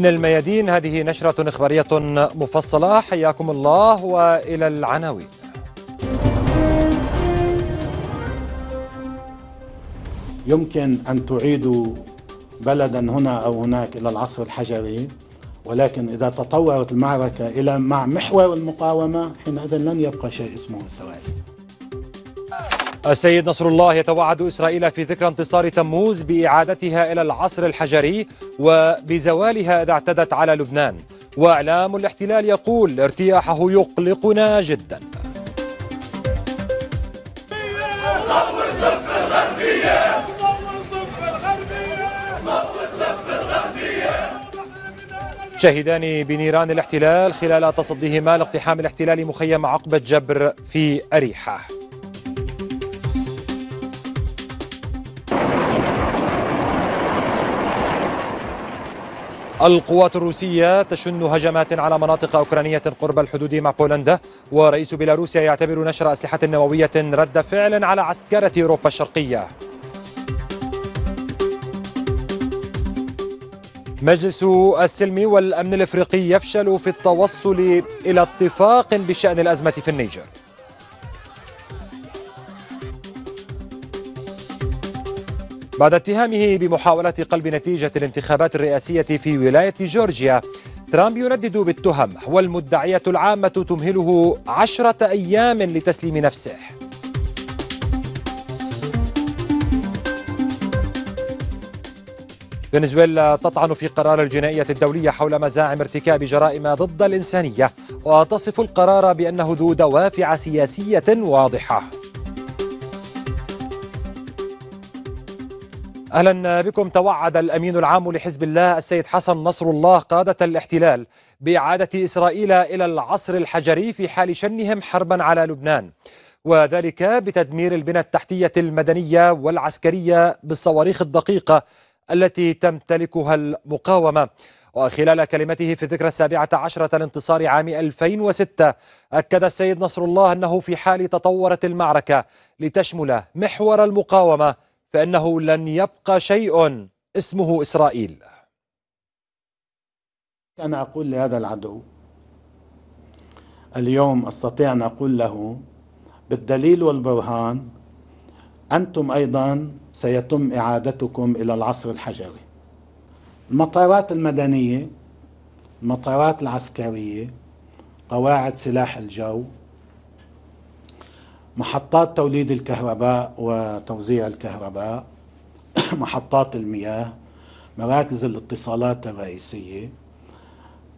من الميادين هذه نشرة إخبارية مفصلة حياكم الله وإلى العناوين يمكن أن تعيدوا بلدا هنا أو هناك إلى العصر الحجري ولكن إذا تطورت المعركة إلى مع محور المقاومة حينئذ لن يبقى شيء اسمه سواد السيد نصر الله يتوعد إسرائيل في ذكرى انتصار تموز بإعادتها إلى العصر الحجري وبزوالها إذا اعتدت على لبنان وإعلام الاحتلال يقول ارتياحه يقلقنا جدا شهدان بنيران الاحتلال خلال تصديهما لاقتحام الاحتلال مخيم عقبة جبر في أريحة القوات الروسية تشن هجمات على مناطق أوكرانية قرب الحدود مع بولندا ورئيس بيلاروسيا يعتبر نشر أسلحة نووية رد فعل على عسكرة أوروبا الشرقية مجلس السلم والأمن الإفريقي يفشل في التوصل إلى اتفاق بشأن الأزمة في النيجر بعد اتهامه بمحاولة قلب نتيجة الانتخابات الرئاسية في ولاية جورجيا ترامب يندد بالتهم والمدعية العامة تمهله عشرة أيام لتسليم نفسه فنزويلا تطعن في قرار الجنائية الدولية حول مزاعم ارتكاب جرائم ضد الإنسانية وتصف القرار بأنه ذو دوافع سياسية واضحة اهلا بكم توعد الامين العام لحزب الله السيد حسن نصر الله قاده الاحتلال باعاده اسرائيل الى العصر الحجري في حال شنهم حربا على لبنان وذلك بتدمير البنى التحتيه المدنيه والعسكريه بالصواريخ الدقيقه التي تمتلكها المقاومه وخلال كلمته في الذكرى السابعة عشرة لانتصار عام 2006 أكد السيد نصر الله أنه في حال تطورت المعركة لتشمل محور المقاومة فإنه لن يبقى شيء اسمه إسرائيل أنا أقول لهذا العدو اليوم أستطيع أن أقول له بالدليل والبرهان أنتم أيضا سيتم إعادتكم إلى العصر الحجري المطارات المدنية المطارات العسكرية قواعد سلاح الجو محطات توليد الكهرباء وتوزيع الكهرباء محطات المياه مراكز الاتصالات الرئيسية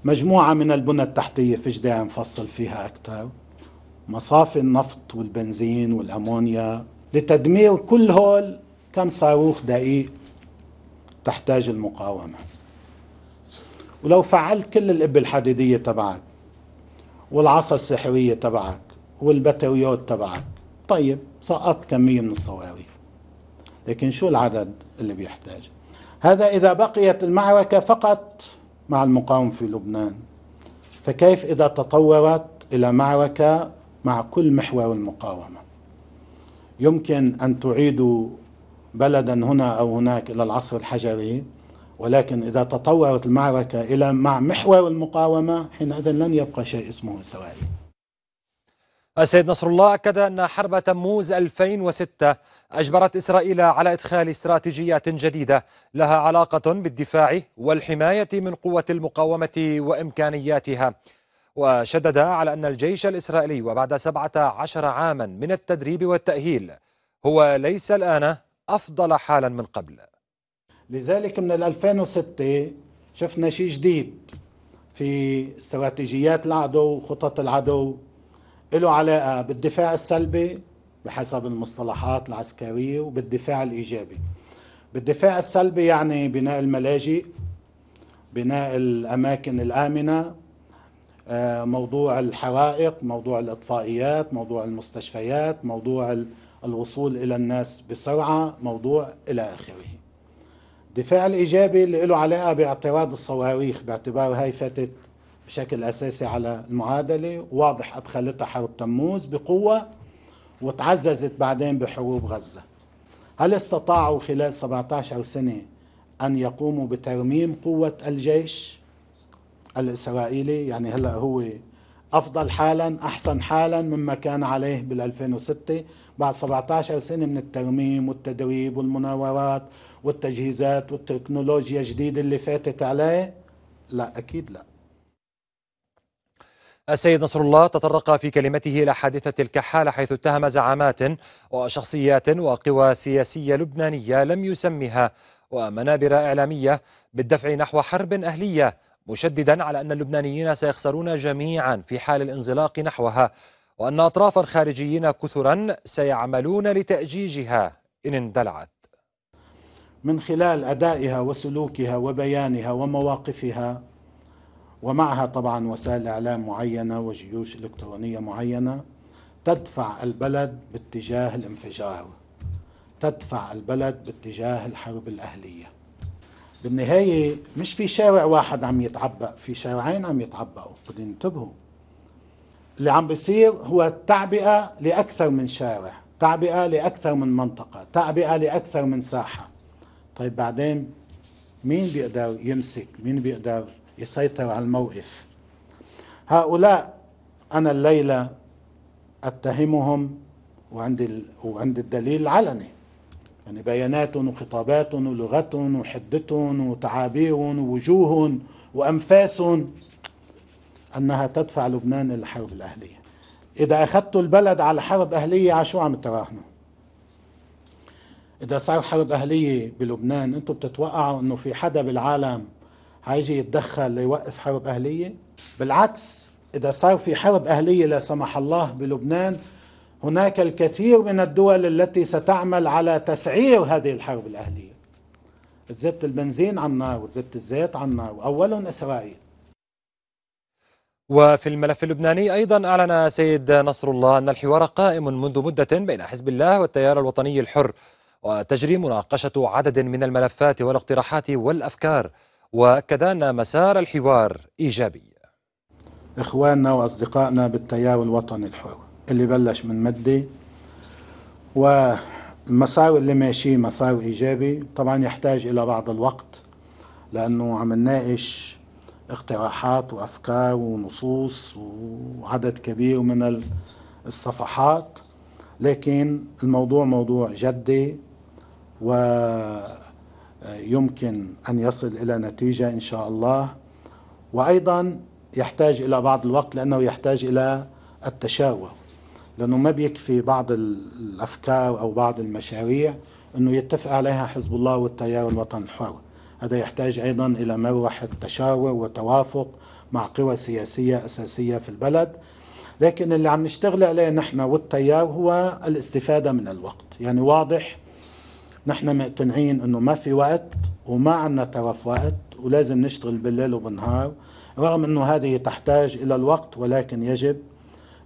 مجموعة من البنى التحتية فيش داعي نفصل فيها أكثر مصافي النفط والبنزين والأمونيا لتدمير كل هول كم صاروخ دقيق تحتاج المقاومة ولو فعلت كل الإب الحديدية تبعك والعصا السحرية تبعك والبتريوت تبعك طيب سقط كمية من الصواوي لكن شو العدد اللي بيحتاج هذا إذا بقيت المعركة فقط مع المقاومة في لبنان فكيف إذا تطورت إلى معركة مع كل محور المقاومة يمكن أن تعيدوا بلدا هنا أو هناك إلى العصر الحجري ولكن إذا تطورت المعركة إلى مع محور المقاومة حينئذ لن يبقى شيء اسمه سواري السيد نصر الله أكد أن حرب تموز 2006 أجبرت إسرائيل على إدخال استراتيجيات جديدة لها علاقة بالدفاع والحماية من قوة المقاومة وإمكانياتها وشدد على أن الجيش الإسرائيلي وبعد 17 عاما من التدريب والتأهيل هو ليس الآن أفضل حالا من قبل لذلك من 2006 شفنا شيء جديد في استراتيجيات العدو وخطط العدو له علاقة بالدفاع السلبي بحسب المصطلحات العسكرية وبالدفاع الإيجابي بالدفاع السلبي يعني بناء الملاجئ بناء الأماكن الآمنة آه، موضوع الحرائق موضوع الإطفائيات موضوع المستشفيات موضوع الوصول إلى الناس بسرعة موضوع إلى آخره الدفاع الإيجابي اللي له علاقة باعتراض الصواريخ باعتبار هاي فاتت بشكل اساسي على المعادله واضح ادخلتها حرب تموز بقوه وتعززت بعدين بحروب غزه هل استطاعوا خلال 17 سنه ان يقوموا بترميم قوه الجيش الاسرائيلي يعني هلا هو افضل حالا احسن حالا مما كان عليه بال 2006 بعد 17 سنه من الترميم والتدريب والمناورات والتجهيزات والتكنولوجيا الجديده اللي فاتت عليه لا اكيد لا السيد نصر الله تطرق في كلمته إلى حادثة الكحالة حيث اتهم زعامات وشخصيات وقوى سياسية لبنانية لم يسمها ومنابر إعلامية بالدفع نحو حرب أهلية مشددا على أن اللبنانيين سيخسرون جميعا في حال الانزلاق نحوها وأن أطرافا خارجيين كثرا سيعملون لتأجيجها إن اندلعت من خلال أدائها وسلوكها وبيانها ومواقفها ومعها طبعا وسائل إعلام معينة وجيوش إلكترونية معينة تدفع البلد باتجاه الانفجار تدفع البلد باتجاه الحرب الأهلية بالنهاية مش في شارع واحد عم يتعبأ في شارعين عم يتعبأوا بدنا ننتبهوا اللي عم بيصير هو تعبئة لأكثر من شارع تعبئة لأكثر من منطقة تعبئة لأكثر من ساحة طيب بعدين مين بيقدر يمسك مين بيقدر يسيطر على الموقف هؤلاء أنا الليلة أتهمهم وعندي ال... وعندي الدليل علني يعني بيانات وخطابات ولغة وحدة وتعابير ووجوه وأنفاس أنها تدفع لبنان للحرب الأهلية إذا أخذتوا البلد على حرب أهلية عشو عم تراهنوا إذا صار حرب أهلية بلبنان أنتم بتتوقعوا أنه في حدا بالعالم هيجي يتدخل ليوقف حرب أهلية بالعكس إذا صار في حرب أهلية لا سمح الله بلبنان هناك الكثير من الدول التي ستعمل على تسعير هذه الحرب الأهلية تزت البنزين على النار وتزت الزيت على النار وأولهم إسرائيل وفي الملف اللبناني أيضا أعلن سيد نصر الله أن الحوار قائم منذ مدة بين حزب الله والتيار الوطني الحر وتجري مناقشة عدد من الملفات والاقتراحات والأفكار أن مسار الحوار إيجابي إخواننا وأصدقائنا بالتيار الوطني الحر اللي بلش من مدي والمسار اللي ماشي مسار إيجابي طبعا يحتاج إلى بعض الوقت لأنه عم نناقش اقتراحات وأفكار ونصوص وعدد كبير من الصفحات لكن الموضوع موضوع جدي و يمكن ان يصل الى نتيجه ان شاء الله وايضا يحتاج الى بعض الوقت لانه يحتاج الى التشاور لانه ما بيكفي بعض الافكار او بعض المشاريع انه يتفق عليها حزب الله والتيار الوطني الحر هذا يحتاج ايضا الى مروحه تشاور وتوافق مع قوى سياسيه اساسيه في البلد لكن اللي عم نشتغل عليه نحن والتيار هو الاستفاده من الوقت يعني واضح نحن مقتنعين انه ما في وقت وما عندنا ترف وقت ولازم نشتغل بالليل وبالنهار رغم انه هذه تحتاج الى الوقت ولكن يجب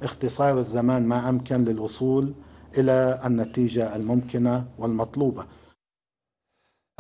اختصار الزمان ما امكن للوصول الى النتيجه الممكنه والمطلوبه.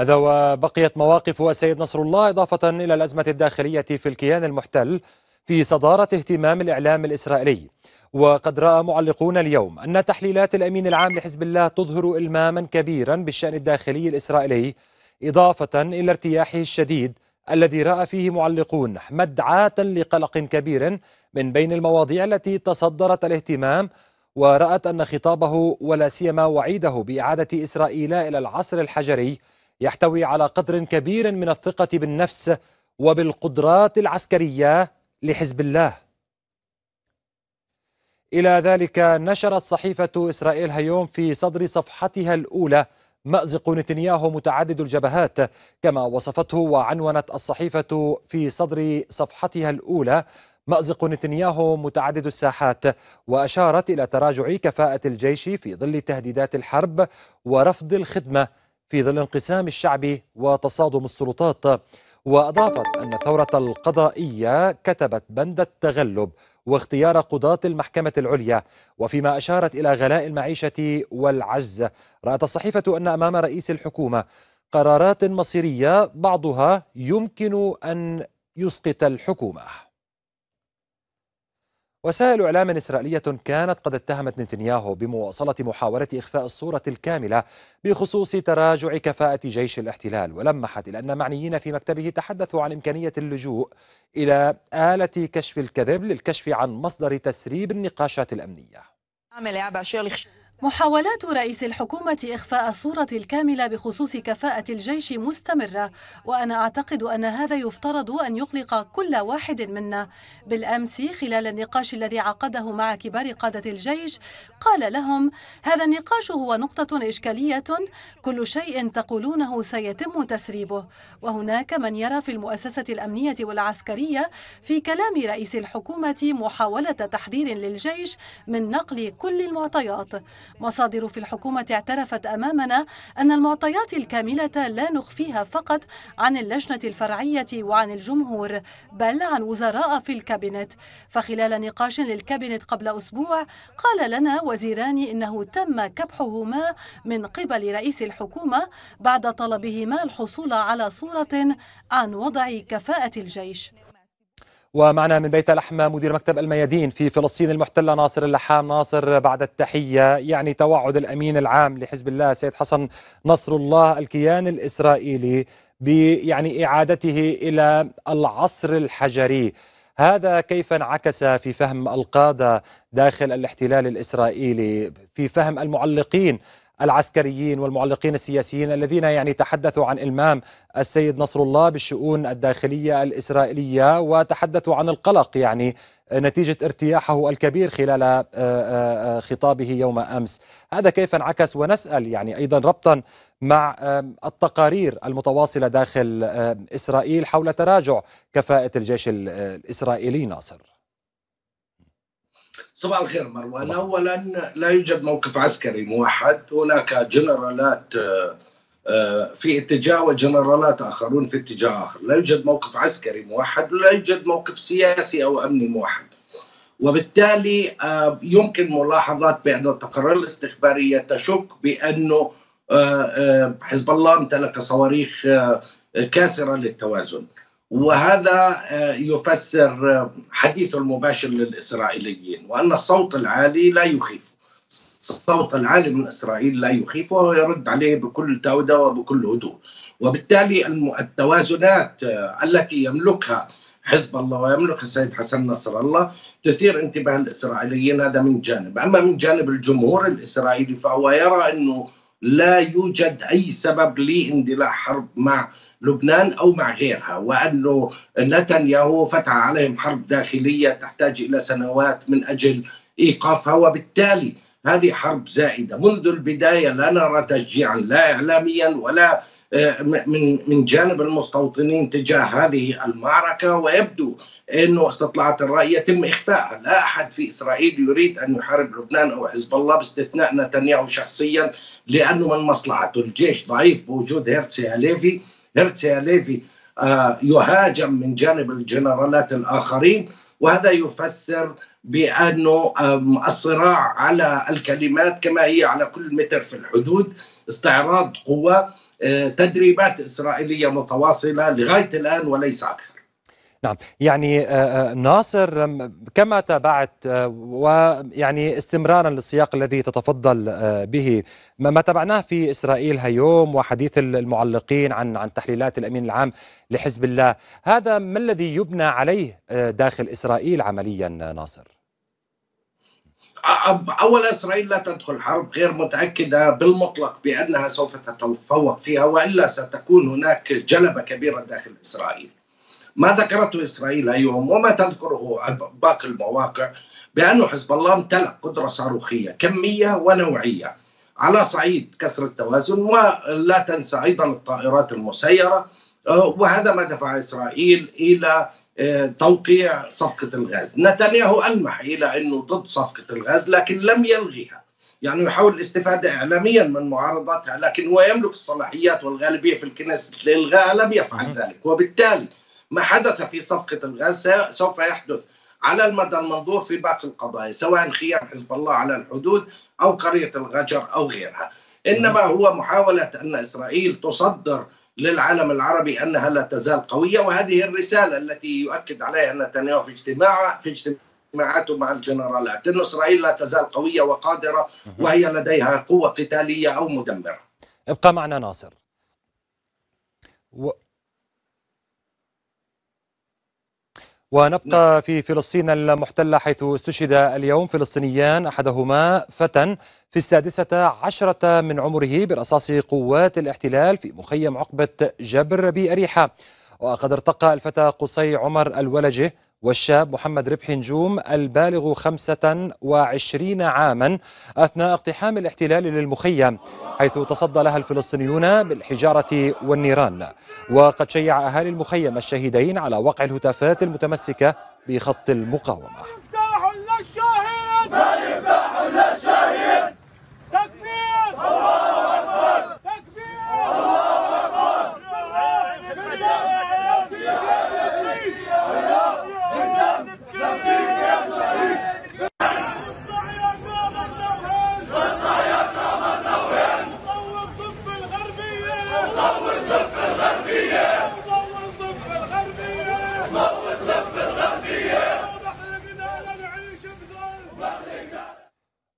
هذا وبقيت مواقف السيد نصر الله اضافه الى الازمه الداخليه في الكيان المحتل في صداره اهتمام الاعلام الاسرائيلي. وقد رأى معلقون اليوم أن تحليلات الأمين العام لحزب الله تظهر إلماما كبيرا بالشأن الداخلي الإسرائيلي إضافة إلى ارتياحه الشديد الذي رأى فيه معلقون مدعاة لقلق كبير من بين المواضيع التي تصدرت الاهتمام ورأت أن خطابه ولا سيما وعيده بإعادة إسرائيل إلى العصر الحجري يحتوي على قدر كبير من الثقة بالنفس وبالقدرات العسكرية لحزب الله إلى ذلك نشرت صحيفة إسرائيل هيوم في صدر صفحتها الأولى مأزق نتنياهو متعدد الجبهات كما وصفته وعنونت الصحيفة في صدر صفحتها الأولى مأزق نتنياهو متعدد الساحات وأشارت إلى تراجع كفاءة الجيش في ظل تهديدات الحرب ورفض الخدمة في ظل انقسام الشعب وتصادم السلطات وأضافت أن الثورة القضائية كتبت بند التغلب واختيار قضاة المحكمة العليا وفيما أشارت إلى غلاء المعيشة والعجز رأت الصحيفة أن أمام رئيس الحكومة قرارات مصيرية بعضها يمكن أن يسقط الحكومة وسائل إعلام إسرائيلية كانت قد اتهمت نتنياهو بمواصلة محاولة إخفاء الصورة الكاملة بخصوص تراجع كفاءة جيش الاحتلال ولمحت إلى أن معنيين في مكتبه تحدثوا عن إمكانية اللجوء إلى آلة كشف الكذب للكشف عن مصدر تسريب النقاشات الأمنية محاولات رئيس الحكومة إخفاء الصورة الكاملة بخصوص كفاءة الجيش مستمرة وأنا أعتقد أن هذا يفترض أن يقلق كل واحد منا بالأمس خلال النقاش الذي عقده مع كبار قادة الجيش قال لهم هذا النقاش هو نقطة إشكالية كل شيء تقولونه سيتم تسريبه وهناك من يرى في المؤسسة الأمنية والعسكرية في كلام رئيس الحكومة محاولة تحذير للجيش من نقل كل المعطيات مصادر في الحكومة اعترفت أمامنا أن المعطيات الكاملة لا نخفيها فقط عن اللجنة الفرعية وعن الجمهور بل عن وزراء في الكابينت فخلال نقاش للكابينت قبل أسبوع قال لنا وزيران إنه تم كبحهما من قبل رئيس الحكومة بعد طلبهما الحصول على صورة عن وضع كفاءة الجيش ومعنا من بيت لحمة مدير مكتب الميادين في فلسطين المحتلة ناصر اللحام ناصر بعد التحية يعني توعد الأمين العام لحزب الله سيد حسن نصر الله الكيان الإسرائيلي بيعني إعادته إلى العصر الحجري هذا كيف انعكس في فهم القادة داخل الاحتلال الإسرائيلي في فهم المعلقين العسكريين والمعلقين السياسيين الذين يعني تحدثوا عن إلمام السيد نصر الله بالشؤون الداخلية الإسرائيلية وتحدثوا عن القلق يعني نتيجة ارتياحه الكبير خلال آه، آه، خطابه يوم أمس هذا كيف انعكس ونسأل يعني أيضا ربطا مع التقارير المتواصلة داخل إسرائيل حول تراجع كفاءة الجيش آه، الإسرائيلي ناصر صباح الخير مروان اولا لا يوجد موقف عسكري موحد هناك جنرالات آه، آه، في اتجاه وجنرالات اخرون في اتجاه اخر لا يوجد موقف عسكري موحد ولا يوجد موقف سياسي او امني موحد وبالتالي آه، يمكن ملاحظات بأن التقارير الاستخبارية تشك بأنه حزب الله امتلك صواريخ كاسرة للتوازن وهذا آه، يفسر آه، حديث المباشر للإسرائيليين وأن الصوت العالي لا يخيف الصوت العالي من إسرائيل لا يخيفه ويرد عليه بكل تودة وبكل هدوء وبالتالي التوازنات آه، التي يملكها حزب الله ويملك السيد حسن نصر الله تثير انتباه الاسرائيليين هذا من جانب، اما من جانب الجمهور الاسرائيلي فهو يرى انه لا يوجد أي سبب لاندلاع حرب مع لبنان أو مع غيرها وأنه نتنياهو فتح عليهم حرب داخلية تحتاج إلى سنوات من أجل إيقافها وبالتالي هذه حرب زائدة منذ البداية لا نرى تشجيعا لا إعلاميا ولا آه، من من جانب المستوطنين تجاه هذه المعركه ويبدو انه استطلاعات الراي يتم اخفائها، لا احد في اسرائيل يريد ان يحارب لبنان او حزب الله باستثناء نتنياهو شخصيا لانه من مصلحته الجيش ضعيف بوجود هرتسي هاليفي، هرتسي هاليفي آه، يهاجم من جانب الجنرالات الاخرين وهذا يفسر بانه الصراع على الكلمات كما هي على كل متر في الحدود استعراض قوه آه، تدريبات إسرائيلية متواصلة لغاية الآن وليس أكثر نعم يعني آه، آه، ناصر كما تابعت ويعني استمرارا للسياق الذي تتفضل به ما تابعناه في اسرائيل هيوم وحديث المعلقين عن عن تحليلات الامين العام لحزب الله هذا ما الذي يبنى عليه داخل اسرائيل عمليا ناصر أولا إسرائيل لا تدخل حرب غير متأكدة بالمطلق بأنها سوف تتفوق فيها وإلا ستكون هناك جلبة كبيرة داخل إسرائيل ما ذكرته إسرائيل اليوم وما تذكره باقي المواقع بأن حزب الله امتلأ قدرة صاروخية كمية ونوعية على صعيد كسر التوازن ولا تنسى أيضا الطائرات المسيرة أه، وهذا ما دفع إسرائيل إلى توقيع صفقة الغاز نتنياهو ألمح إلى أنه ضد صفقة الغاز لكن لم يلغيها يعني يحاول الاستفادة إعلاميا من معارضتها لكن هو يملك الصلاحيات والغالبية في الكنيسة لإلغائها لم يفعل ذلك وبالتالي ما حدث في صفقة الغاز سوف يحدث على المدى المنظور في باقي القضايا سواء خيام حزب الله على الحدود أو قرية الغجر أو غيرها إنما هو محاولة أن إسرائيل تصدر للعالم العربي انها لا تزال قويه وهذه الرساله التي يؤكد عليها نتنياهو في اجتماعه في اجتماعاته مع الجنرالات ان اسرائيل لا تزال قويه وقادره وهي لديها قوه قتاليه او مدمره. ابقى معنا ناصر. و... ونبقى في فلسطين المحتلة حيث استشهد اليوم فلسطينيان أحدهما فتى في السادسة عشرة من عمره برصاص قوات الاحتلال في مخيم عقبة جبر بأريحة وقد ارتقى الفتى قصي عمر الولجه والشاب محمد ربح نجوم البالغ 25 عاما أثناء اقتحام الاحتلال للمخيم حيث تصدى لها الفلسطينيون بالحجارة والنيران وقد شيع أهالي المخيم الشهيدين على وقع الهتافات المتمسكة بخط المقاومة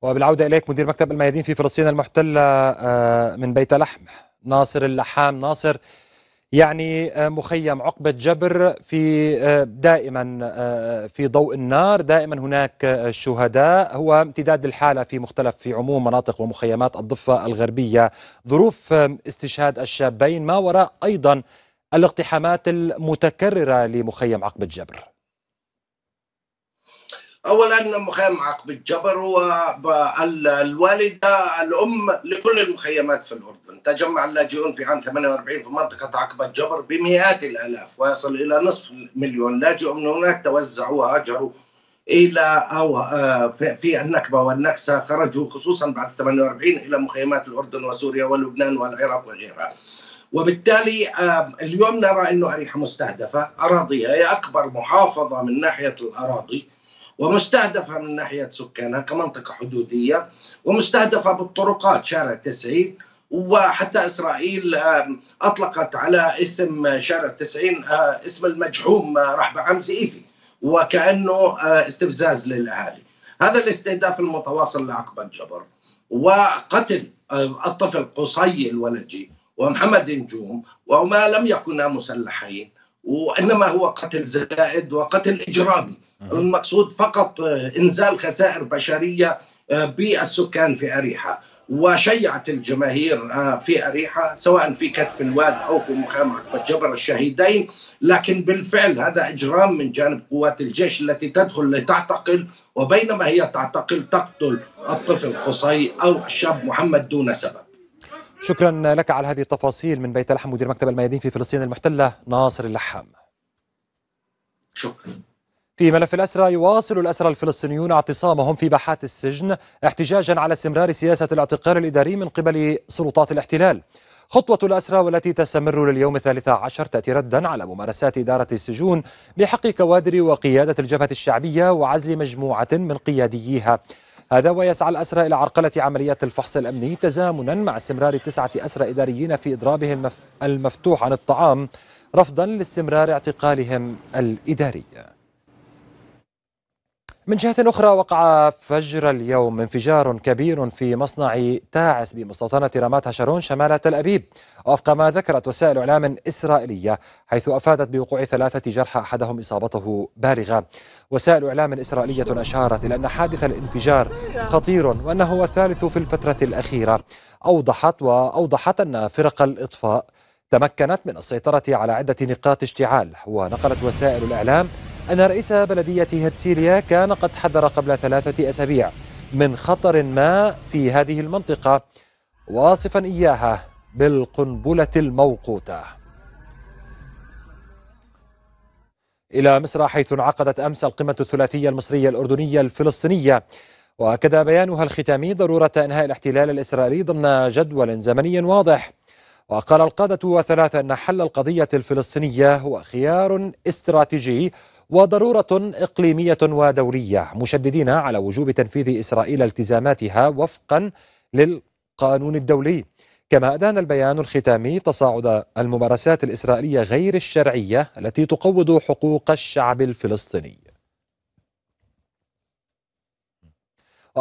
وبالعودة إليك مدير مكتب الميادين في فلسطين المحتلة آه، من بيت لحم ناصر اللحام ناصر يعني آه، مخيم عقبة جبر في آه، دائما في ضوء النار دائما هناك شهداء هو امتداد الحالة في مختلف في عموم مناطق ومخيمات الضفة الغربية ظروف استشهاد الشابين ما وراء أيضا الاقتحامات المتكررة لمخيم عقبة جبر اولا مخيم عقبه جبر والوالده الام لكل المخيمات في الاردن، تجمع اللاجئون في عام 48 في منطقه عقبه جبر بمئات الالاف ويصل الى نصف مليون لاجئ من هناك توزعوا واجروا الى او في النكبه والنكسه خرجوا خصوصا بعد 48 الى مخيمات الاردن وسوريا ولبنان والعراق وغيرها. وبالتالي اليوم نرى انه اريحه مستهدفه، اراضيها هي اكبر محافظه من ناحيه الاراضي ومستهدفة من ناحية سكانها كمنطقة حدودية ومستهدفة بالطرقات شارع 90 وحتى إسرائيل أطلقت على اسم شارع 90 آه، اسم المجحوم آه، رحب عمزي إيفي وكأنه آه، استفزاز للأهالي هذا الاستهداف المتواصل لعقبة جبر وقتل الطفل قصي الولجي ومحمد نجوم وما لم يكونا مسلحين وانما هو قتل زائد وقتل اجرامي المقصود فقط آه، انزال خسائر بشريه آه، بالسكان في اريحه وشيعت الجماهير آه، في اريحه سواء في كتف الواد او في مخيم جبر الشهيدين لكن بالفعل هذا اجرام من جانب قوات الجيش التي تدخل لتعتقل وبينما هي تعتقل تقتل الطفل قصي او الشاب محمد دون سبب شكرا لك على هذه التفاصيل من بيت لحم مدير مكتب الميادين في فلسطين المحتلة ناصر اللحام شكرا في ملف الأسرى يواصل الأسرى الفلسطينيون اعتصامهم في باحات السجن احتجاجا على استمرار سياسة الاعتقال الإداري من قبل سلطات الاحتلال خطوة الأسرى والتي تستمر لليوم الثالث عشر تأتي ردا على ممارسات إدارة السجون بحق كوادر وقيادة الجبهة الشعبية وعزل مجموعة من قياديها هذا ويسعى الأسرى إلى عرقلة عمليات الفحص الأمني تزامنا مع استمرار تسعة أسرى إداريين في إضرابهم المفتوح عن الطعام رفضا لاستمرار اعتقالهم الإداري من جهة أخرى وقع فجر اليوم انفجار كبير في مصنع تاعس بمستوطنة رامات هشارون شمال تل أبيب وفق ما ذكرت وسائل إعلام إسرائيلية حيث أفادت بوقوع ثلاثة جرحى أحدهم إصابته بالغة وسائل إعلام إسرائيلية أشارت إلى أن حادث الانفجار خطير وأنه الثالث في الفترة الأخيرة أوضحت وأوضحت أن فرق الإطفاء تمكنت من السيطرة على عدة نقاط اشتعال ونقلت وسائل الإعلام أن رئيس بلدية هتسيليا كان قد حذر قبل ثلاثة أسابيع من خطر ما في هذه المنطقة واصفا إياها بالقنبلة الموقوتة إلى مصر حيث انعقدت أمس القمة الثلاثية المصرية الأردنية الفلسطينية وأكد بيانها الختامي ضرورة إنهاء الاحتلال الإسرائيلي ضمن جدول زمني واضح وقال القادة وثلاثة أن حل القضية الفلسطينية هو خيار استراتيجي وضروره اقليميه ودوليه مشددين على وجوب تنفيذ اسرائيل التزاماتها وفقا للقانون الدولي كما أدان البيان الختامي تصاعد الممارسات الإسرائيلية غير الشرعية التي تقوض حقوق الشعب الفلسطيني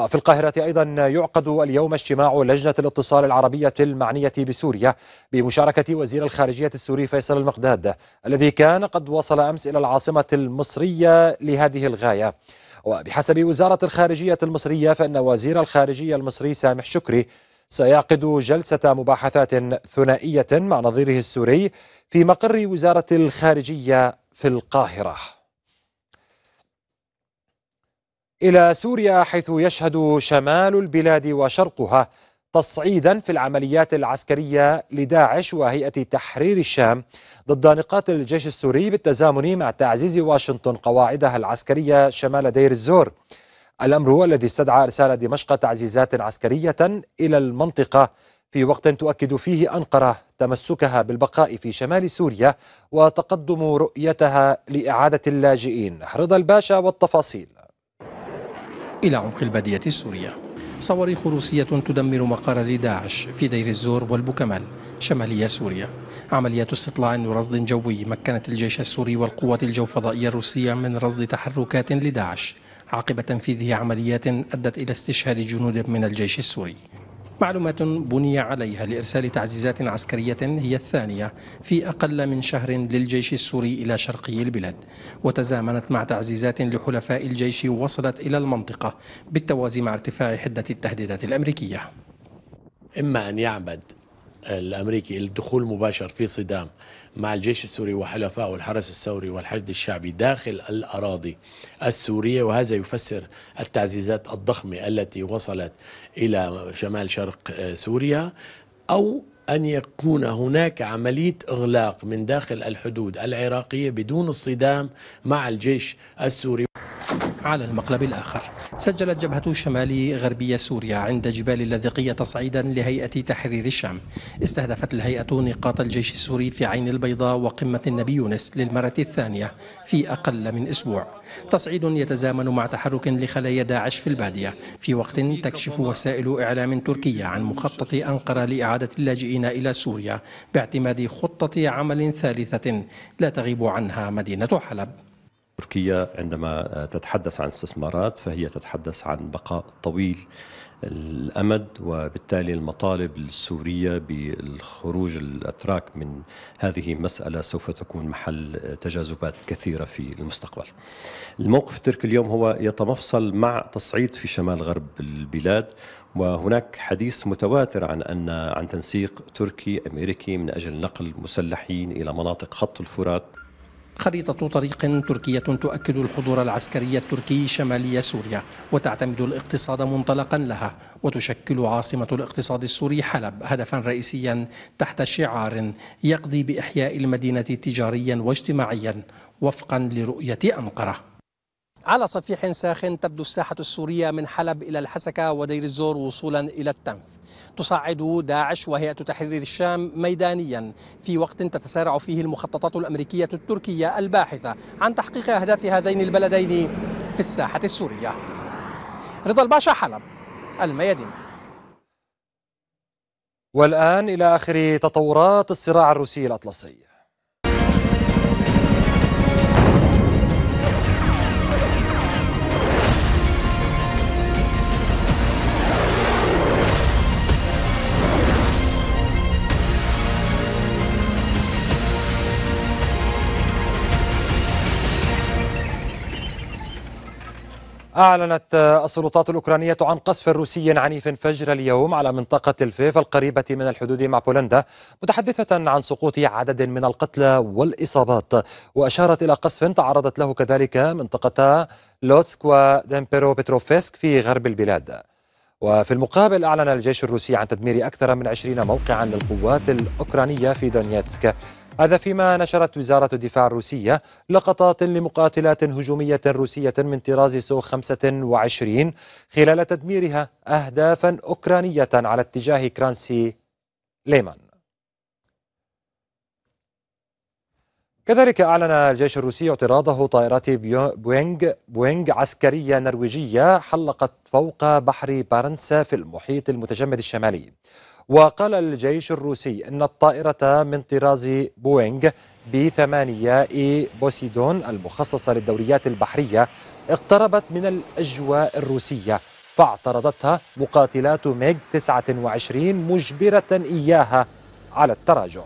في القاهرة أيضا يعقد اليوم اجتماع لجنة الاتصال العربية المعنية بسوريا بمشاركة وزير الخارجية السوري فيصل المقداد الذي كان قد وصل أمس إلى العاصمة المصرية لهذه الغاية وبحسب وزارة الخارجية المصرية فإن وزير الخارجية المصري سامح شكري سيعقد جلسة مباحثات ثنائية مع نظيره السوري في مقر وزارة الخارجية في القاهرة إلى سوريا حيث يشهد شمال البلاد وشرقها تصعيدا في العمليات العسكرية لداعش وهيئة تحرير الشام ضد نقاط الجيش السوري بالتزامن مع تعزيز واشنطن قواعدها العسكرية شمال دير الزور الأمر الذي استدعى إرسال دمشق تعزيزات عسكرية إلى المنطقة في وقت تؤكد فيه أنقرة تمسكها بالبقاء في شمال سوريا وتقدم رؤيتها لإعادة اللاجئين رضا الباشا والتفاصيل إلى عمق البادية السورية صواريخ روسية تدمر مقر لداعش في دير الزور والبوكمال شمالية سوريا عمليات استطلاع ورصد جوي مكنت الجيش السوري والقوات الجوفضائية الروسية من رصد تحركات لداعش عقب تنفيذه عمليات أدت إلى استشهاد جنود من الجيش السوري معلومات بني عليها لإرسال تعزيزات عسكرية هي الثانية في أقل من شهر للجيش السوري إلى شرقي البلاد وتزامنت مع تعزيزات لحلفاء الجيش وصلت إلى المنطقة بالتوازي مع ارتفاع حدة التهديدات الأمريكية إما أن يعمد الأمريكي للدخول مباشر في صدام مع الجيش السوري وحلفائه الحرس الثوري والحشد الشعبي داخل الأراضي السورية وهذا يفسر التعزيزات الضخمة التي وصلت إلى شمال شرق آه، سوريا أو أن يكون هناك عملية إغلاق من داخل الحدود العراقية بدون الصدام مع الجيش السوري على المقلب الآخر سجلت جبهة شمال غربية سوريا عند جبال اللاذقية تصعيدا لهيئة تحرير الشام استهدفت الهيئة نقاط الجيش السوري في عين البيضاء وقمة النبي يونس للمرة الثانية في أقل من أسبوع تصعيد يتزامن مع تحرك لخلايا داعش في البادية في وقت تكشف وسائل إعلام تركية عن مخطط أنقرة لإعادة اللاجئين إلى سوريا باعتماد خطة عمل ثالثة لا تغيب عنها مدينة حلب تركيا عندما آه، تتحدث عن استثمارات فهي تتحدث عن بقاء طويل الامد وبالتالي المطالب السوريه بالخروج الاتراك من هذه المساله سوف تكون محل آه، تجاذبات كثيره في المستقبل. الموقف التركي اليوم هو يتمفصل مع تصعيد في شمال غرب البلاد وهناك حديث متواتر عن ان عن تنسيق تركي امريكي من اجل نقل مسلحين الى مناطق خط الفرات خريطة طريق تركية تؤكد الحضور العسكري التركي شمالي سوريا وتعتمد الاقتصاد منطلقا لها وتشكل عاصمة الاقتصاد السوري حلب هدفا رئيسيا تحت شعار يقضي بإحياء المدينة تجاريا واجتماعيا وفقا لرؤية أنقرة على صفيح ساخن تبدو الساحة السورية من حلب إلى الحسكة ودير الزور وصولا إلى التنف تصعد داعش وهيئة تحرير الشام ميدانيا في وقت تتسارع فيه المخططات الأمريكية التركية الباحثة عن تحقيق أهداف هذين البلدين في الساحة السورية رضا الباشا حلب الميادين والآن إلى آخر تطورات الصراع الروسي الأطلسي أعلنت السلطات الأوكرانية عن قصف روسي عنيف فجر اليوم على منطقة الفيف القريبة من الحدود مع بولندا متحدثة عن سقوط عدد من القتلى والإصابات وأشارت إلى قصف تعرضت له كذلك منطقتا لوتسك ودمبرو بتروفيسك في غرب البلاد وفي المقابل أعلن الجيش الروسي عن تدمير أكثر من 20 موقعا للقوات الأوكرانية في دونيتسك هذا فيما نشرت وزارة الدفاع الروسية لقطات لمقاتلات هجومية روسية من طراز سو 25 خلال تدميرها أهدافا أوكرانية على اتجاه كرانسي ليمان كذلك أعلن الجيش الروسي اعتراضه طائرات بوينغ بوينغ عسكرية نرويجية حلقت فوق بحر بارنسا في المحيط المتجمد الشمالي وقال الجيش الروسي أن الطائرة من طراز بوينغ بي 8 إي بوسيدون المخصصة للدوريات البحرية اقتربت من الأجواء الروسية فاعترضتها مقاتلات ميغ 29 مجبرة إياها على التراجع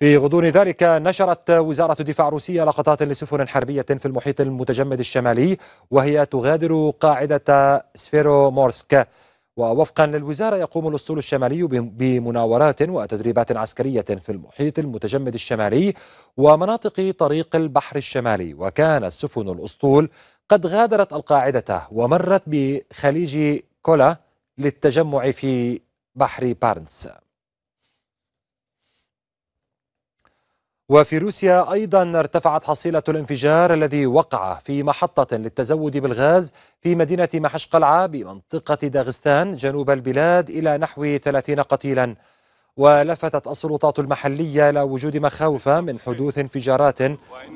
في غضون ذلك نشرت وزارة الدفاع الروسية لقطات لسفن حربية في المحيط المتجمد الشمالي وهي تغادر قاعدة سفيرومورسك ووفقا للوزارة يقوم الأسطول الشمالي بمناورات وتدريبات عسكرية في المحيط المتجمد الشمالي ومناطق طريق البحر الشمالي وكانت سفن الأسطول قد غادرت القاعدة ومرت بخليج كولا للتجمع في بحر بارنس وفي روسيا أيضا ارتفعت حصيلة الانفجار الذي وقع في محطة للتزود بالغاز في مدينة محشقلعة بمنطقة داغستان جنوب البلاد إلى نحو 30 قتيلا ولفتت السلطات المحلية إلى وجود مخاوف من حدوث انفجارات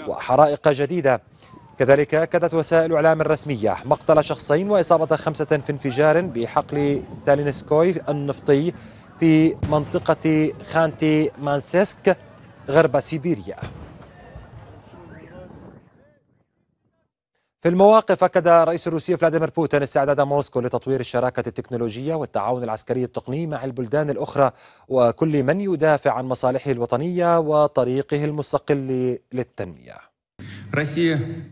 وحرائق جديدة كذلك أكدت وسائل إعلام رسمية مقتل شخصين وإصابة خمسة في انفجار بحقل تالينسكوي النفطي في منطقة خانتي مانسيسك غرب سيبيريا في المواقف أكد الرئيس الروسي فلاديمير بوتين استعداد موسكو لتطوير الشراكة التكنولوجية والتعاون العسكري التقني مع البلدان الأخرى وكل من يدافع عن مصالحه الوطنية وطريقه المستقل للتنمية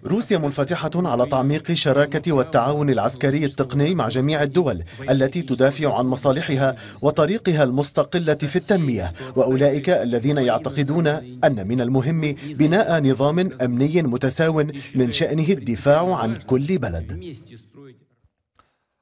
روسيا منفتحة على تعميق الشراكة والتعاون العسكري التقني مع جميع الدول التي تدافع عن مصالحها وطريقها المستقلة في التنمية وأولئك الذين يعتقدون أن من المهم بناء نظام أمني متساو من شأنه الدفاع عن كل بلد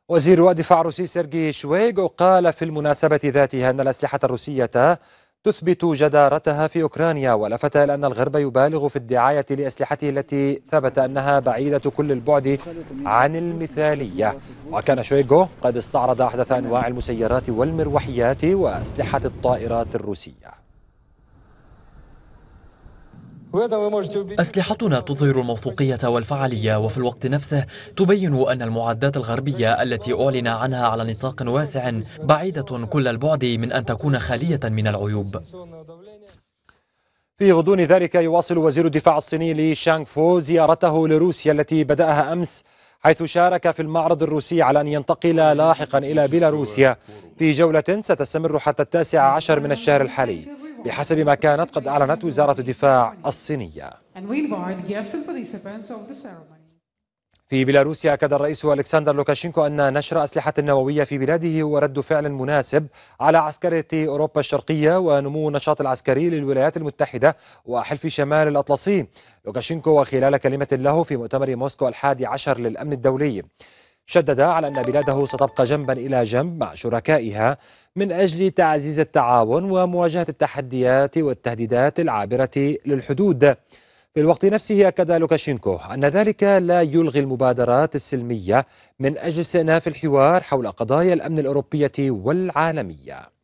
وزير الدفاع الروسي سيرجي شويغو قال في المناسبة ذاتها أن الأسلحة الروسية تثبت جدارتها في أوكرانيا ولفت إلى أن الغرب يبالغ في الدعاية لأسلحته التي ثبت أنها بعيدة كل البعد عن المثالية وكان شويغو قد استعرض أحدث أنواع المسيرات والمروحيات وأسلحة الطائرات الروسية أسلحتنا تظهر الموثوقية والفعالية وفي الوقت نفسه تبين أن المعدات الغربية التي أعلن عنها على نطاق واسع بعيدة كل البعد من أن تكون خالية من العيوب في غضون ذلك يواصل وزير الدفاع الصيني لي شانغ فو زيارته لروسيا التي بدأها أمس حيث شارك في المعرض الروسي على أن ينتقل لاحقا إلى بيلاروسيا في جولة ستستمر حتى التاسع عشر من الشهر الحالي بحسب ما كانت قد أعلنت وزارة الدفاع الصينية في بيلاروسيا أكد الرئيس ألكسندر لوكاشينكو أن نشر أسلحة نووية في بلاده هو رد فعل مناسب على عسكرة أوروبا الشرقية ونمو النشاط العسكري للولايات المتحدة وحلف شمال الأطلسي لوكاشينكو وخلال كلمة له في مؤتمر موسكو الحادي عشر للأمن الدولي شدد على أن بلاده ستبقى جنبا إلى جنب مع شركائها من أجل تعزيز التعاون ومواجهة التحديات والتهديدات العابرة للحدود في الوقت نفسه أكد لوكاشينكو أن ذلك لا يلغي المبادرات السلمية من أجل استئناف الحوار حول قضايا الأمن الأوروبية والعالمية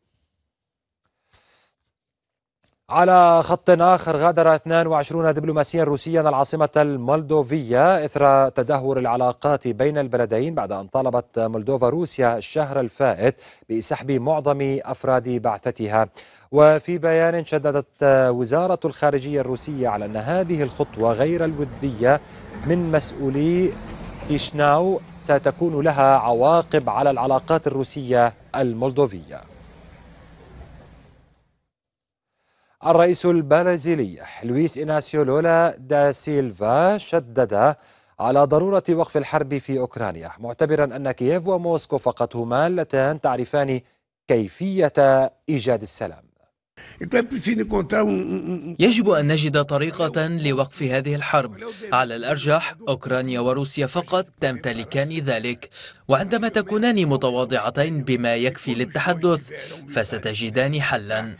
على خط آخر غادر 22 دبلوماسيا روسيا العاصمة المولدوفية إثر تدهور العلاقات بين البلدين بعد أن طالبت مولدوفا روسيا الشهر الفائت بسحب معظم أفراد بعثتها وفي بيان شددت وزارة الخارجية الروسية على أن هذه الخطوة غير الودية من مسؤولي إشناو ستكون لها عواقب على العلاقات الروسية المولدوفية الرئيس البرازيلي لويس إناسيو لولا دا سيلفا شدد على ضرورة وقف الحرب في أوكرانيا معتبرا أن كييف وموسكو فقط هما اللتان تعرفان كيفية إيجاد السلام يجب أن نجد طريقة لوقف هذه الحرب على الأرجح أوكرانيا وروسيا فقط تمتلكان ذلك وعندما تكونان متواضعتين بما يكفي للتحدث فستجدان حلا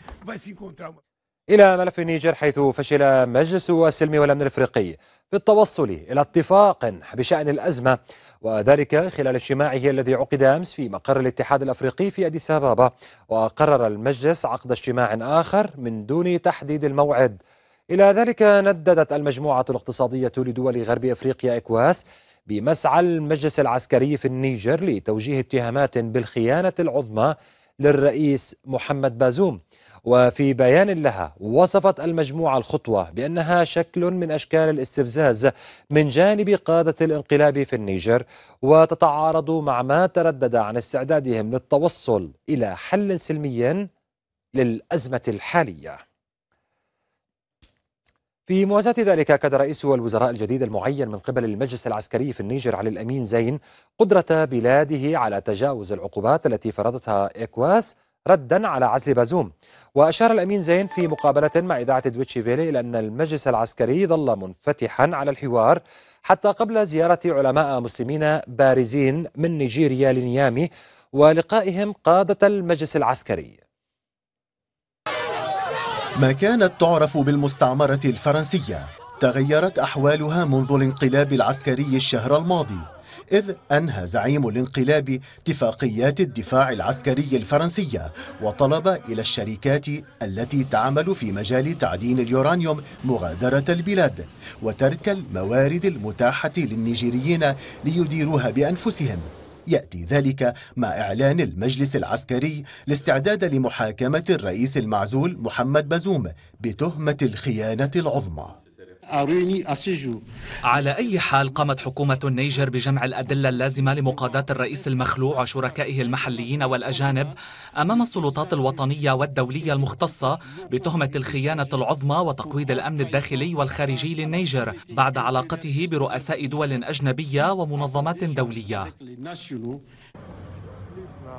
إلى ملف النيجر حيث فشل مجلس السلم والأمن الإفريقي في التوصل إلى اتفاق بشأن الأزمة وذلك خلال اجتماعه الذي عقد أمس في مقر الاتحاد الأفريقي في أديس أبابا وقرر المجلس عقد اجتماع آخر من دون تحديد الموعد إلى ذلك نددت المجموعة الاقتصادية لدول غرب أفريقيا إكواس بمسعى المجلس العسكري في النيجر لتوجيه اتهامات بالخيانة العظمى للرئيس محمد بازوم وفي بيان لها وصفت المجموعة الخطوة بأنها شكل من أشكال الاستفزاز من جانب قادة الانقلاب في النيجر وتتعارض مع ما تردد عن استعدادهم للتوصل إلى حل سلمي للأزمة الحالية في موازاة ذلك كد رئيس الوزراء الجديد المعين من قبل المجلس العسكري في النيجر علي الأمين زين قدرة بلاده على تجاوز العقوبات التي فرضتها إكواس ردا على عزل بازوم وأشار الأمين زين في مقابلة مع إذاعة دويتشي فيلي إلى أن المجلس العسكري ظل منفتحا على الحوار حتى قبل زيارة علماء مسلمين بارزين من نيجيريا لنيامي ولقائهم قادة المجلس العسكري ما كانت تعرف بالمستعمرة الفرنسية تغيرت أحوالها منذ الانقلاب العسكري الشهر الماضي إذ أنهى زعيم الانقلاب اتفاقيات الدفاع العسكري الفرنسية وطلب إلى الشركات التي تعمل في مجال تعدين اليورانيوم مغادرة البلاد وترك الموارد المتاحة للنيجيريين ليديروها بأنفسهم يأتي ذلك مع إعلان المجلس العسكري الاستعداد لمحاكمة الرئيس المعزول محمد بازوم بتهمة الخيانة العظمى على أي حال قامت حكومة النيجر بجمع الأدلة اللازمة لمقاضاة الرئيس المخلوع وشركائه المحليين والأجانب أمام السلطات الوطنية والدولية المختصة بتهمة الخيانة العظمى وتقويض الأمن الداخلي والخارجي للنيجر بعد علاقته برؤساء دول أجنبية ومنظمات دولية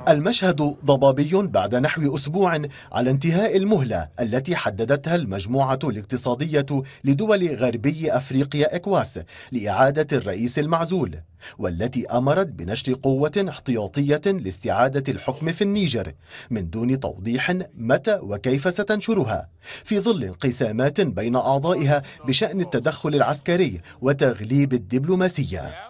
المشهد ضبابي بعد نحو أسبوع على انتهاء المهلة التي حددتها المجموعة الاقتصادية لدول غربي أفريقيا إكواس لإعادة الرئيس المعزول والتي أمرت بنشر قوة احتياطية لاستعادة الحكم في النيجر من دون توضيح متى وكيف ستنشرها في ظل انقسامات بين أعضائها بشأن التدخل العسكري وتغليب الدبلوماسية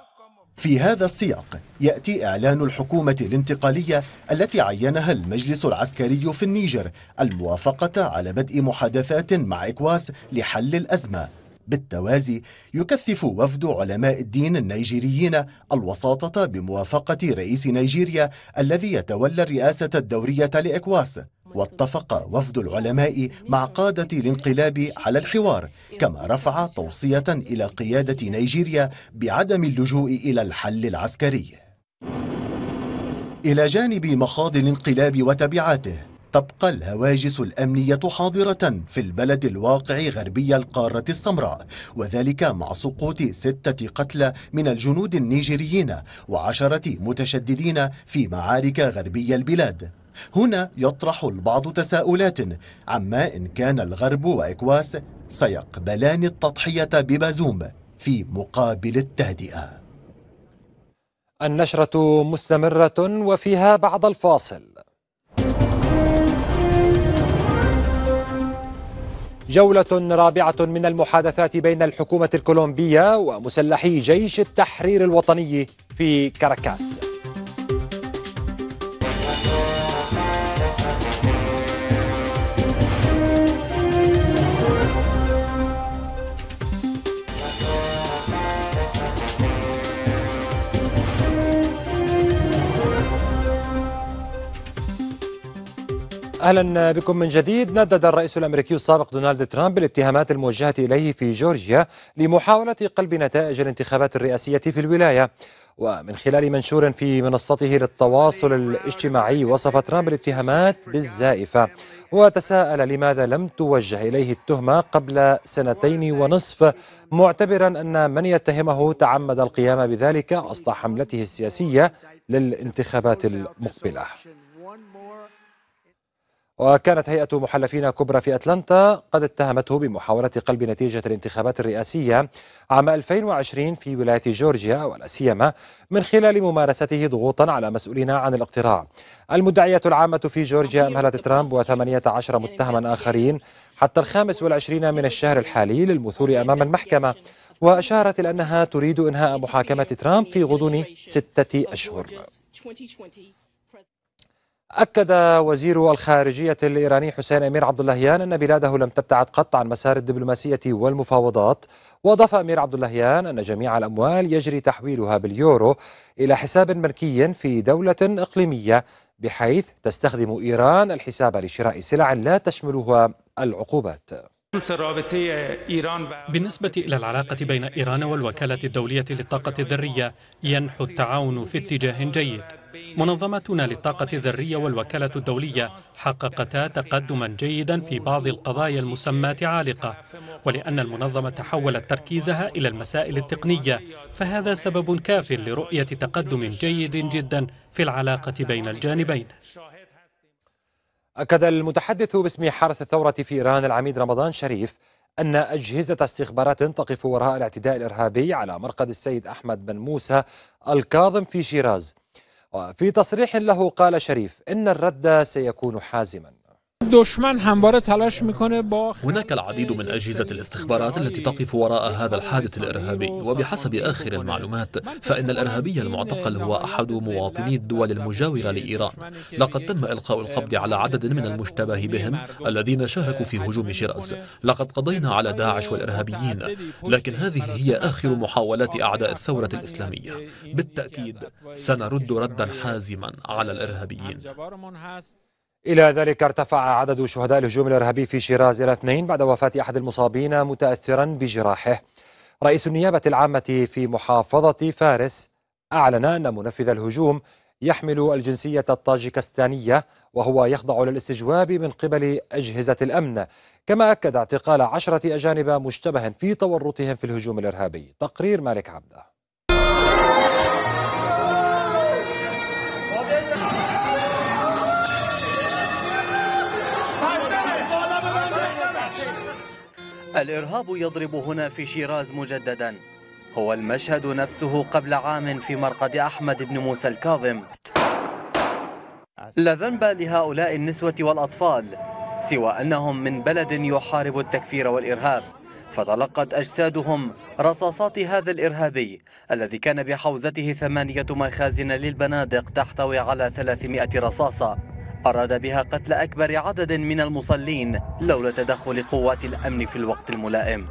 في هذا السياق يأتي إعلان الحكومة الانتقالية التي عينها المجلس العسكري في النيجر الموافقة على بدء محادثات مع إكواس لحل الأزمة بالتوازي يكثف وفد علماء الدين النيجيريين الوساطة بموافقة رئيس نيجيريا الذي يتولى الرئاسة الدورية لإكواس واتفق وفد العلماء مع قادة الانقلاب على الحوار كما رفع توصية إلى قيادة نيجيريا بعدم اللجوء إلى الحل العسكري إلى جانب مخاض الانقلاب وتبعاته تبقى الهواجس الأمنية حاضرة في البلد الواقع غربي القارة السمراء وذلك مع سقوط ستة قتلى من الجنود النيجيريين وعشرة متشددين في معارك غربي البلاد هنا يطرح البعض تساؤلات عما إن كان الغرب وإكواس سيقبلان التضحية ببازوم في مقابل التهدئة النشرة مستمرة وفيها بعد الفاصل جولة رابعة من المحادثات بين الحكومة الكولومبية ومسلحي جيش التحرير الوطني في كاراكاس اهلا بكم من جديد ندد الرئيس الامريكي السابق دونالد ترامب بالاتهامات الموجهه اليه في جورجيا لمحاوله قلب نتائج الانتخابات الرئاسيه في الولايه ومن خلال منشور في منصته للتواصل الاجتماعي وصف ترامب الاتهامات بالزائفه وتساءل لماذا لم توجه اليه التهمه قبل سنتين ونصف معتبرا ان من يتهمه تعمد القيام بذلك اصل حملته السياسيه للانتخابات المقبله وكانت هيئة محلفين كبرى في أتلانتا قد اتهمته بمحاولة قلب نتيجة الانتخابات الرئاسية عام 2020 في ولاية جورجيا ولا سيما من خلال ممارسته ضغوطا على مسؤولين عن الاقتراع. المدعية العامة في جورجيا أمهلت ترامب و18 يعني متهما آخرين يعني حتى الخامس والعشرين من يعني الشهر الحالي للمثول أمام المحكمة وأشارت إلى أنها تريد إنهاء محاكمة ترامب في غضون ستة أشهر. أكد وزير الخارجية الإيراني حسين أمير عبد اللهيان أن بلاده لم تبتعد قط عن مسار الدبلوماسية والمفاوضات، وأضاف أمير عبد اللهيان أن جميع الأموال يجري تحويلها باليورو إلى حساب بنكي في دولة إقليمية بحيث تستخدم إيران الحساب لشراء سلع لا تشملها العقوبات. بالنسبة إلى العلاقة بين إيران والوكالة الدولية للطاقة الذرية ينحو التعاون في اتجاه جيد منظمتنا للطاقة الذرية والوكالة الدولية حققتا تقدما جيدا في بعض القضايا المسماة عالقة ولأن المنظمة تحولت تركيزها إلى المسائل التقنية فهذا سبب كاف لرؤية تقدم جيد جدا في العلاقة بين الجانبين أكد المتحدث باسم حرس الثورة في إيران العميد رمضان شريف أن أجهزة استخبارات تقف وراء الاعتداء الإرهابي على مرقد السيد أحمد بن موسى الكاظم في شيراز وفي تصريح له قال شريف إن الرد سيكون حازما هناك العديد من أجهزة الاستخبارات التي تقف وراء هذا الحادث الإرهابي وبحسب آخر المعلومات فإن الإرهابي المعتقل هو أحد مواطني الدول المجاورة لإيران لقد تم إلقاء القبض على عدد من المشتبه بهم الذين شاركوا في هجوم شراس لقد قضينا على داعش والإرهابيين لكن هذه هي آخر محاولات أعداء الثورة الإسلامية بالتأكيد سنرد ردا حازما على الإرهابيين إلى ذلك ارتفع عدد شهداء الهجوم الإرهابي في شيراز إلى اثنين بعد وفاة أحد المصابين متأثرا بجراحه رئيس النيابة العامة في محافظة فارس أعلن أن منفذ الهجوم يحمل الجنسية الطاجكستانية وهو يخضع للاستجواب من قبل أجهزة الأمن كما أكد اعتقال عشرة أجانب مشتبه في تورطهم في الهجوم الإرهابي تقرير مالك عبده الإرهاب يضرب هنا في شيراز مجددا هو المشهد نفسه قبل عام في مرقد أحمد بن موسى الكاظم لا ذنب لهؤلاء النسوة والأطفال سوى أنهم من بلد يحارب التكفير والإرهاب فتلقت أجسادهم رصاصات هذا الإرهابي الذي كان بحوزته ثمانية مخازن للبنادق تحتوي على 300 رصاصة أراد بها قتل أكبر عدد من المصلين لولا تدخل قوات الأمن في الوقت الملائم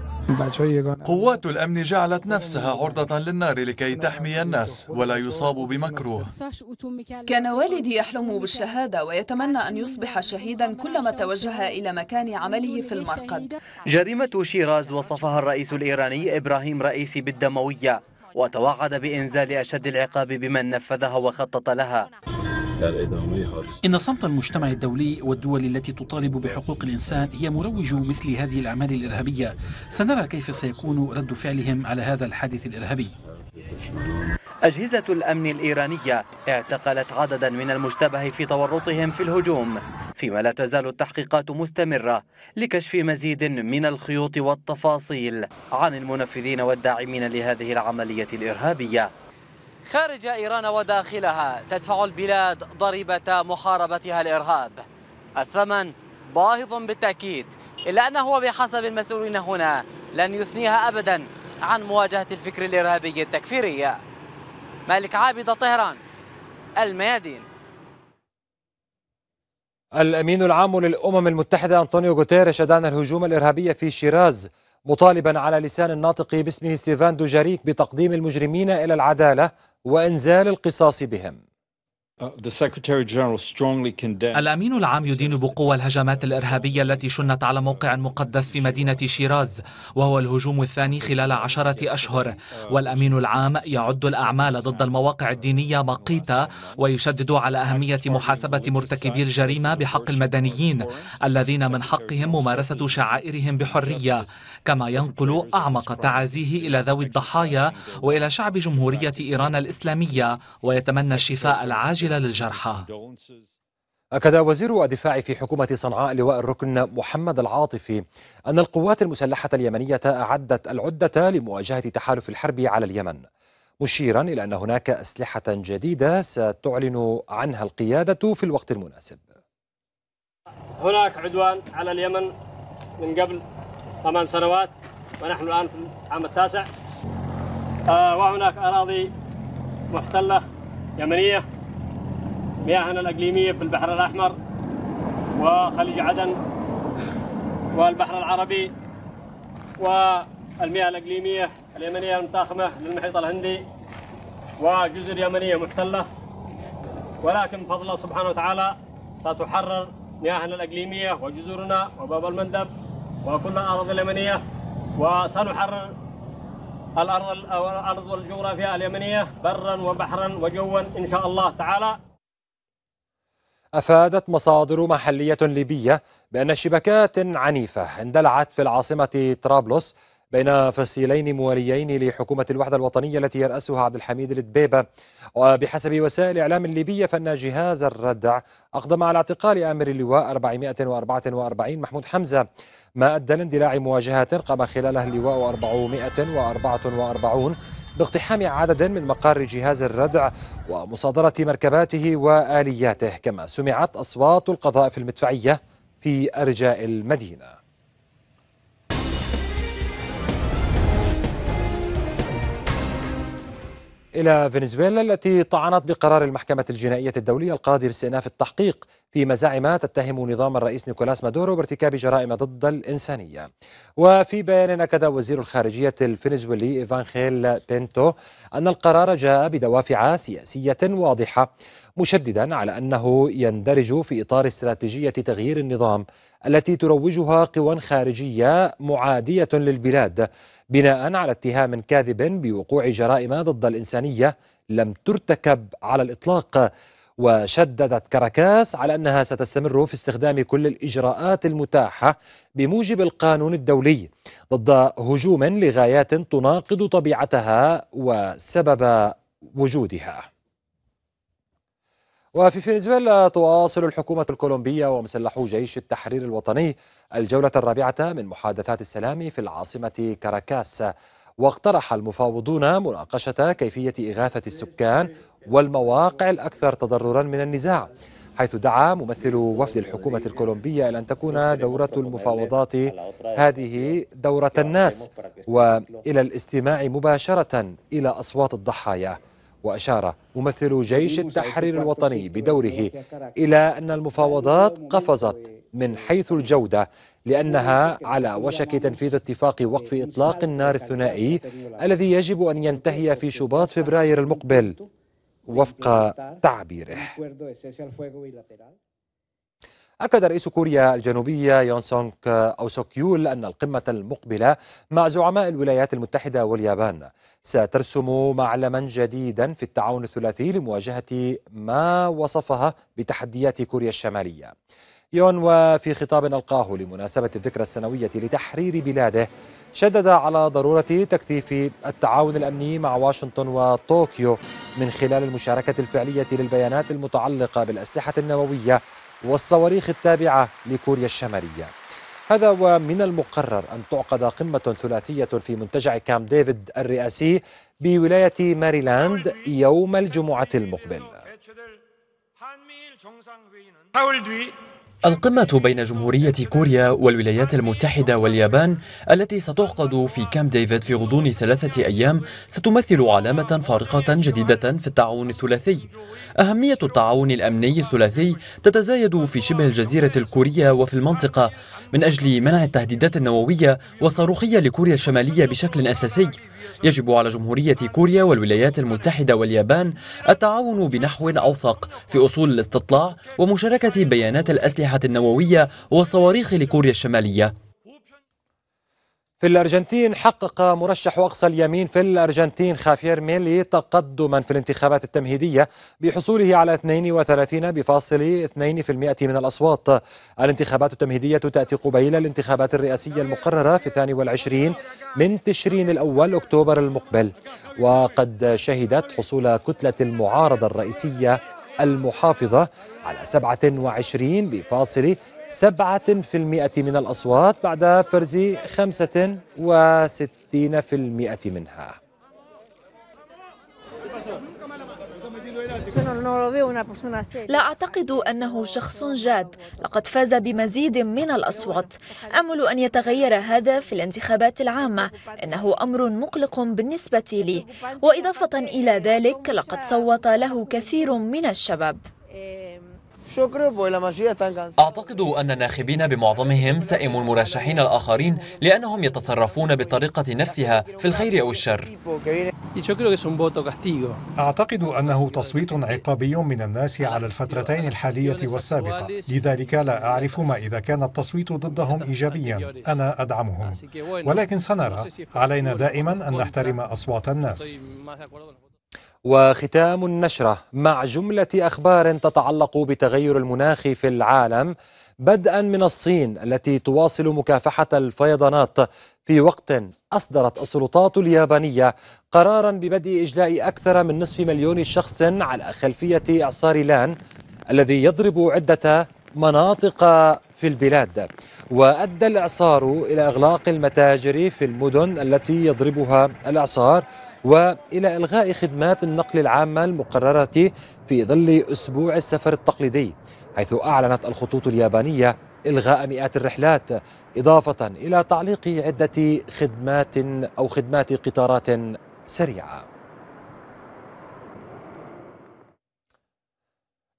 قوات الأمن جعلت نفسها عرضة للنار لكي تحمي الناس ولا يصاب بمكروه كان والدي يحلم بالشهادة ويتمنى أن يصبح شهيدا كلما توجه إلى مكان عمله في المرقد جريمة شيراز وصفها الرئيس الإيراني إبراهيم رئيسي بالدموية وتوعد بإنزال أشد العقاب بمن نفذها وخطط لها إن صمت المجتمع الدولي والدول التي تطالب بحقوق الإنسان هي مروج مثل هذه الأعمال الإرهابية سنرى كيف سيكون رد فعلهم على هذا الحادث الإرهابي أجهزة الأمن الإيرانية اعتقلت عددا من المشتبه في تورطهم في الهجوم فيما لا تزال التحقيقات مستمرة لكشف مزيد من الخيوط والتفاصيل عن المنفذين والداعمين لهذه العملية الإرهابية خارج إيران وداخلها تدفع البلاد ضريبة محاربتها الإرهاب الثمن باهظ بالتأكيد إلا أنه بحسب المسؤولين هنا لن يثنيها أبدا عن مواجهة الفكر الإرهابي التكفيري مالك عابد طهران الميادين الأمين العام للأمم المتحدة أنطونيو غوتيريش أدان الهجوم الإرهابي في شيراز مطالبا على لسان الناطق باسمه ستيفان دوجاريك بتقديم المجرمين إلى العدالة وإنزال القصاص بهم Uh, الأمين العام يدين بقوة الهجمات الإرهابية التي شنت على موقع مقدس في مدينة شيراز وهو الهجوم الثاني خلال عشرة أشهر والأمين العام يعد الأعمال ضد المواقع الدينية مقيتة ويشدد على أهمية محاسبة مرتكبي الجريمة بحق المدنيين الذين من حقهم ممارسة شعائرهم بحرية كما ينقل أعمق تعازيه إلى ذوي الضحايا وإلى شعب جمهورية إيران الإسلامية ويتمنى الشفاء العاجل مباشرة للجرحى أكد وزير الدفاع في حكومة صنعاء لواء الركن محمد العاطفي أن القوات المسلحة اليمنية أعدت العدة لمواجهة تحالف الحرب على اليمن مشيرا إلى أن هناك أسلحة جديدة ستعلن عنها القيادة في الوقت المناسب هناك عدوان على اليمن من قبل ثمان سنوات ونحن الآن في العام التاسع آه، وهناك أراضي محتلة يمنية مياهنا الإقليمية في البحر الأحمر وخليج عدن والبحر العربي والمياه الإقليمية اليمنية المتاخمة للمحيط الهندي وجزر يمنية محتلة ولكن بفضل الله سبحانه وتعالى ستحرر مياهنا الإقليمية وجزرنا وباب المندب وكل الاراضي اليمنية وسنحرر الأرض الأرض والجغرافيا اليمنية برا وبحرا وجوا إن شاء الله تعالى أفادت مصادر محلية ليبية بأن شبكات عنيفة اندلعت في العاصمة طرابلس بين فصيلين مواليين لحكومة الوحدة الوطنية التي يرأسها عبد الحميد الدبيبة وبحسب وسائل إعلام ليبية فإن جهاز الردع أقدم على اعتقال آمر اللواء 444 محمود حمزة ما أدى لاندلاع مواجهات قام خلالها اللواء 444 باقتحام عدد من مقار جهاز الردع ومصادرة مركباته وآلياته كما سمعت أصوات القذائف المدفعية في أرجاء المدينة إلى فنزويلا التي طعنت بقرار المحكمة الجنائية الدولية القاضي باستئناف التحقيق فيما زعم تتهم نظام الرئيس نيكولاس مادورو بارتكاب جرائم ضد الإنسانية وفي بيان أكد وزير الخارجية الفنزويلي إيفانخيل بينتو أن القرار جاء بدوافع سياسية واضحة مشددا على أنه يندرج في إطار استراتيجية تغيير النظام التي تروجها قوى خارجية معادية للبلاد بناء على اتهام كاذب بوقوع جرائم ضد الإنسانية لم ترتكب على الإطلاق وشددت كراكاس على أنها ستستمر في استخدام كل الإجراءات المتاحة بموجب القانون الدولي ضد هجوم لغايات تناقض طبيعتها وسبب وجودها وفي فنزويلا تواصل الحكومة الكولومبية ومسلحو جيش التحرير الوطني الجولة الرابعة من محادثات السلام في العاصمة كاراكاس واقترح المفاوضون مناقشة كيفية إغاثة السكان والمواقع الأكثر تضررا من النزاع حيث دعا ممثل وفد الحكومة الكولومبية إلى أن تكون دورة المفاوضات هذه دورة الناس وإلى الاستماع مباشرة إلى أصوات الضحايا وأشار ممثل جيش التحرير الوطني بدوره إلى أن المفاوضات قفزت من حيث الجودة لأنها على وشك تنفيذ اتفاق وقف إطلاق النار الثنائي الذي يجب أن ينتهي في شباط فبراير المقبل وفق تعبيره أكد رئيس كوريا الجنوبية يون سونغ أو سوكيول أن القمة المقبلة مع زعماء الولايات المتحدة واليابان سترسم معلما جديدا في التعاون الثلاثي لمواجهة ما وصفها بتحديات كوريا الشمالية يون وفي خطاب ألقاه لمناسبة الذكرى السنوية لتحرير بلاده شدد على ضرورة تكثيف التعاون الأمني مع واشنطن وطوكيو من خلال المشاركة الفعلية للبيانات المتعلقة بالأسلحة النووية والصواريخ التابعة لكوريا الشمالية هذا ومن المقرر أن تعقد قمة ثلاثية في منتجع كام ديفيد الرئاسي بولاية ماريلاند يوم الجمعة المقبل القمة بين جمهورية كوريا والولايات المتحدة واليابان التي ستعقد في كامب ديفيد في غضون ثلاثة أيام ستمثل علامة فارقة جديدة في التعاون الثلاثي أهمية التعاون الأمني الثلاثي تتزايد في شبه الجزيرة الكورية وفي المنطقة من أجل منع التهديدات النووية والصاروخية لكوريا الشمالية بشكل أساسي يجب على جمهورية كوريا والولايات المتحدة واليابان التعاون بنحو أوثق في أصول الاستطلاع ومشاركة بيانات الأسلحة النووية والصواريخ لكوريا الشمالية في الأرجنتين حقق مرشح أقصى اليمين في الأرجنتين خافير ميلي تقدما في الانتخابات التمهيدية بحصوله على 32 بفاصل 2% من الأصوات الانتخابات التمهيدية تأتي قبيل الانتخابات الرئاسية المقررة في 22 من تشرين الأول أكتوبر المقبل وقد شهدت حصول كتلة المعارضة الرئيسية المحافظة على 27 بفاصل سبعة في المئة من الأصوات بعد فرز خمسة وستين في المئة منها لا أعتقد أنه شخص جاد لقد فاز بمزيد من الأصوات أمل أن يتغير هذا في الانتخابات العامة إنه أمر مقلق بالنسبة لي وإضافة إلى ذلك لقد صوت له كثير من الشباب أعتقد أن الناخبين بمعظمهم سئموا المرشحين الآخرين لأنهم يتصرفون بالطريقة نفسها في الخير أو الشر أعتقد أنه تصويت عقابي من الناس على الفترتين الحالية والسابقة لذلك لا أعرف ما إذا كان التصويت ضدهم إيجابيا أنا أدعمهم ولكن سنرى علينا دائما أن نحترم أصوات الناس وختام النشرة مع جملة أخبار تتعلق بتغير المناخ في العالم بدءا من الصين التي تواصل مكافحة الفيضانات في وقت أصدرت السلطات اليابانية قرارا ببدء إجلاء أكثر من نصف مليون شخص على خلفية إعصار لان الذي يضرب عدة مناطق في البلاد وأدى الإعصار إلى إغلاق المتاجر في المدن التي يضربها الإعصار والى الغاء خدمات النقل العامه المقرره في ظل اسبوع السفر التقليدي حيث اعلنت الخطوط اليابانيه الغاء مئات الرحلات اضافه الى تعليق عده خدمات او خدمات قطارات سريعه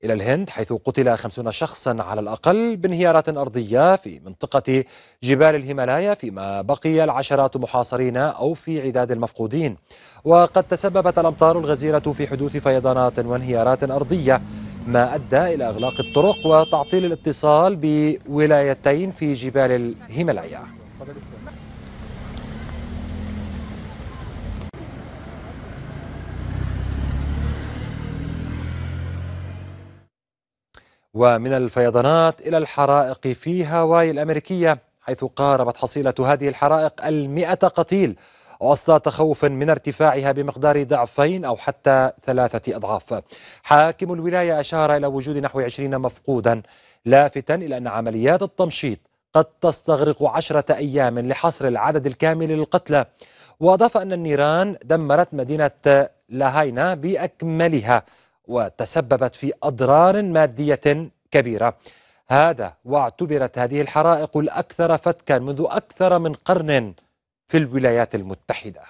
إلى الهند حيث قتل خمسون شخصا على الأقل بانهيارات أرضية في منطقة جبال الهيمالايا فيما بقي العشرات محاصرين أو في عداد المفقودين وقد تسببت الأمطار الغزيرة في حدوث فيضانات وانهيارات أرضية ما أدى إلى إغلاق الطرق وتعطيل الاتصال بولايتين في جبال الهيمالايا ومن الفيضانات إلى الحرائق في هاواي الأمريكية حيث قاربت حصيلة هذه الحرائق المئة قتيل وسط تخوف من ارتفاعها بمقدار ضعفين أو حتى ثلاثة أضعاف حاكم الولاية أشار إلى وجود نحو عشرين مفقودا لافتا إلى أن عمليات التمشيط قد تستغرق عشرة أيام لحصر العدد الكامل للقتلى وأضاف أن النيران دمرت مدينة لاهاينا بأكملها وتسببت في أضرار مادية كبيرة هذا واعتبرت هذه الحرائق الأكثر فتكا منذ أكثر من قرن في الولايات المتحدة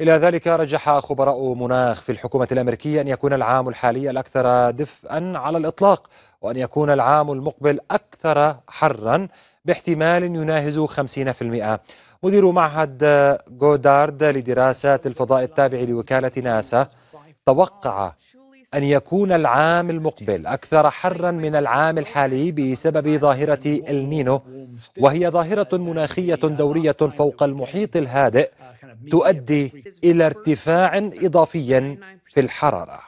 إلى ذلك رجح خبراء مناخ في الحكومة الأمريكية أن يكون العام الحالي الأكثر دفئا على الإطلاق وأن يكون العام المقبل أكثر حرا باحتمال يناهز 50% مدير معهد جودارد لدراسات الفضاء التابع لوكالة ناسا توقع أن يكون العام المقبل أكثر حرا من العام الحالي بسبب ظاهرة النينو وهي ظاهرة مناخية دورية فوق المحيط الهادئ تؤدي إلى ارتفاع إضافي في الحرارة.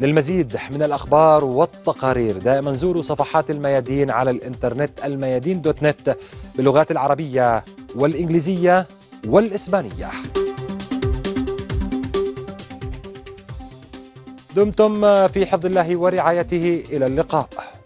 للمزيد من الأخبار والتقارير دائما زوروا صفحات الميادين على الإنترنت الميادين دوت نت باللغات العربية والإنجليزية والإسبانية دمتم في حفظ الله ورعايته إلى اللقاء